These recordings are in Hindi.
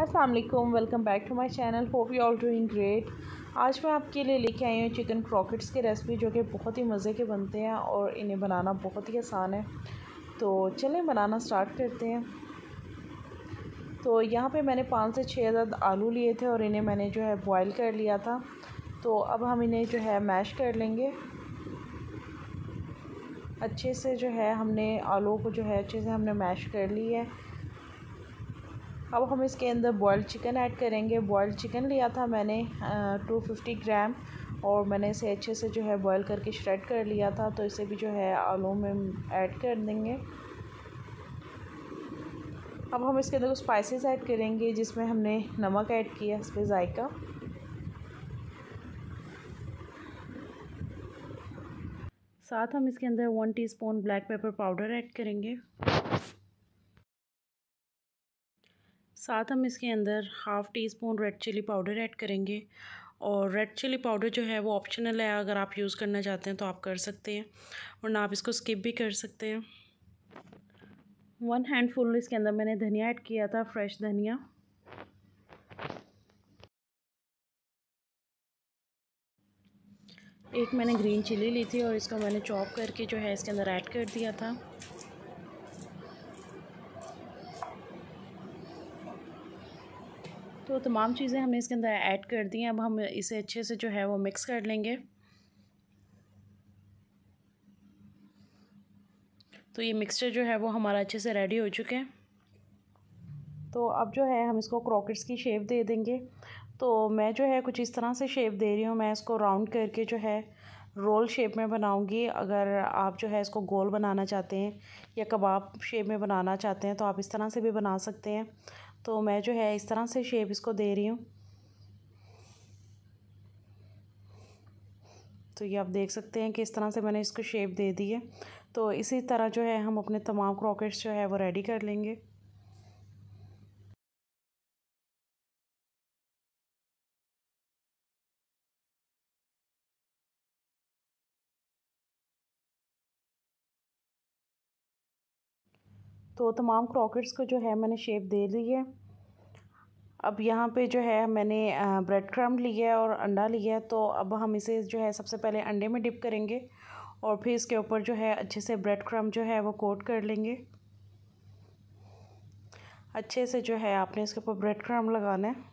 Aslam welcome back to my channel hope you all doing great आज मैं आपके लिए लेके आई हूँ चिकन क्रॉकेट्स की रेसिपी जो कि बहुत ही मज़े के बनते हैं और इन्हें बनाना बहुत ही आसान है तो चलें बनाना स्टार्ट करते हैं तो यहाँ पे मैंने पाँच से छः हज़ार आलू लिए थे और इन्हें मैंने जो है बॉयल कर लिया था तो अब हम इन्हें जो है मैश कर लेंगे अच्छे से जो है हमने आलू को जो है अच्छे से हमने मैश कर ली है अब हम इसके अंदर बॉयल चिकन ऐड करेंगे बॉयल चिकन लिया था मैंने टू फिफ्टी ग्राम और मैंने इसे अच्छे से जो है बॉयल करके श्रेड कर लिया था तो इसे भी जो है आलू में ऐड कर देंगे अब हम इसके अंदर कुछ स्पाइसेस ऐड करेंगे जिसमें हमने नमक ऐड किया इस पर जायका साथ हम इसके अंदर one teaspoon black pepper powder add करेंगे साथ हम इसके अंदर half teaspoon red chilli powder add करेंगे और रेड चिली पाउडर जो है वो ऑप्शनल है अगर आप यूज़ करना चाहते हैं तो आप कर सकते हैं वरना आप इसको स्किप भी कर सकते हैं वन हैंडफुल इसके अंदर मैंने धनिया ऐड किया था फ्रेश धनिया एक मैंने ग्रीन चिली ली थी और इसको मैंने चॉप करके जो है इसके अंदर ऐड कर दिया था तो तमाम चीज़ें हमने इसके अंदर ऐड कर दी हैं अब हम इसे अच्छे से जो है वो मिक्स कर लेंगे तो ये मिक्सचर जो है वो हमारा अच्छे से रेडी हो चुके हैं तो अब जो है हम इसको क्रॉकेट्स की शेप दे देंगे तो मैं जो है कुछ इस तरह से शेप दे रही हूँ मैं इसको राउंड करके जो है रोल शेप में बनाऊंगी अगर आप जो है इसको गोल बनाना चाहते हैं या कबाब शेप में बनाना चाहते हैं तो आप इस तरह से भी बना सकते हैं तो मैं जो है इस तरह से शेप इसको दे रही हूँ तो ये आप देख सकते हैं कि इस तरह से मैंने इसको शेप दे दी है तो इसी तरह जो है हम अपने तमाम क्रॉकेट्स जो है वो रेडी कर लेंगे तो तमाम क्रॉकेट्स को जो है मैंने शेप दे ली है अब यहाँ पे जो है मैंने ब्रेड क्रम लिया है और अंडा लिया है तो अब हम इसे जो है सबसे पहले अंडे में डिप करेंगे और फिर इसके ऊपर जो है अच्छे से ब्रेड क्रम जो है वो कोट कर लेंगे अच्छे से जो है आपने इसके ऊपर ब्रेड क्रम लगाना है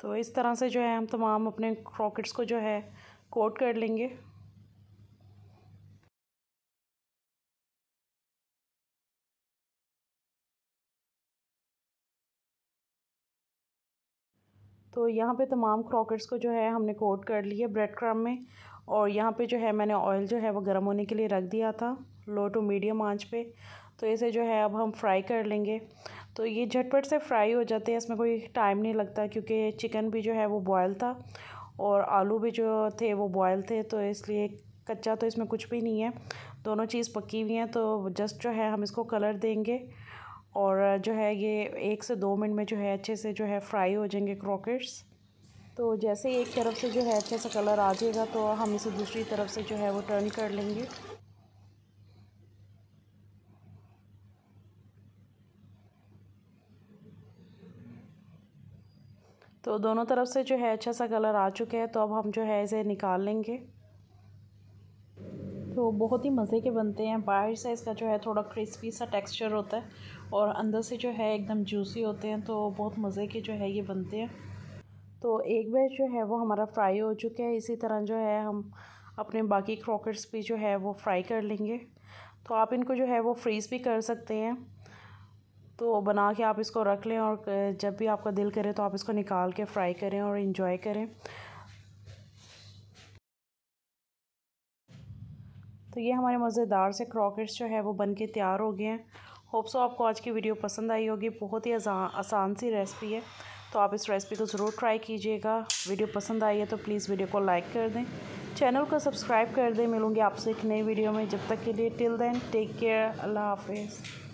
तो इस तरह से जो है हम तमाम अपने क्रॉकेट्स को जो है कोट कर लेंगे तो यहाँ पे तमाम क्रॉकेट्स को जो है हमने कोट कर लिया ब्रेड क्रम में और यहाँ पे जो है मैंने ऑयल जो है वो गर्म होने के लिए रख दिया था लो टू मीडियम आंच पे तो इसे जो है अब हम फ्राई कर लेंगे तो ये झटपट से फ्राई हो जाते हैं इसमें कोई टाइम नहीं लगता क्योंकि चिकन भी जो है वो बॉयल था और आलू भी जो थे वो बॉयल थे तो इसलिए कच्चा तो इसमें कुछ भी नहीं है दोनों चीज़ पकी हुई हैं तो जस्ट जो है हम इसको कलर देंगे और जो है ये एक से दो मिनट में जो है अच्छे से जो है फ्राई हो जाएंगे क्रॉकेट्स तो जैसे एक तरफ से जो है अच्छे से कलर आ जाएगा तो हम इसे दूसरी तरफ से जो है वो टर्न कर लेंगे तो दोनों तरफ से जो है अच्छा सा कलर आ चुका है तो अब हम जो है इसे निकाल लेंगे तो बहुत ही मज़े के बनते हैं बाहर से इसका जो है थोड़ा क्रिस्पी सा टेक्सचर होता है और अंदर से जो है एकदम जूसी होते हैं तो बहुत मज़े के जो है ये बनते हैं तो एक बैच जो है वो हमारा फ्राई हो चुका है इसी तरह जो है हम अपने बाकी क्रॉकर्स भी जो है वो फ्राई कर लेंगे तो आप इनको जो है वो फ्रीज़ भी कर सकते हैं तो बना के आप इसको रख लें और जब भी आपका दिल करे तो आप इसको निकाल के फ्राई करें और इन्जॉय करें तो ये हमारे मज़ेदार से क्रॉकेट्स जो है वो बन के तैयार हो गए हैं होप सो आपको आज की वीडियो पसंद आई होगी बहुत ही आसान सी रेसिपी है तो आप इस रेसिपी को ज़रूर ट्राई कीजिएगा वीडियो पसंद आई है तो प्लीज़ वीडियो को लाइक कर दें चैनल को सब्सक्राइब कर दें मिलूँगी आपसे एक नई वीडियो में जब तक के लिए till then take care Allah हाफिज़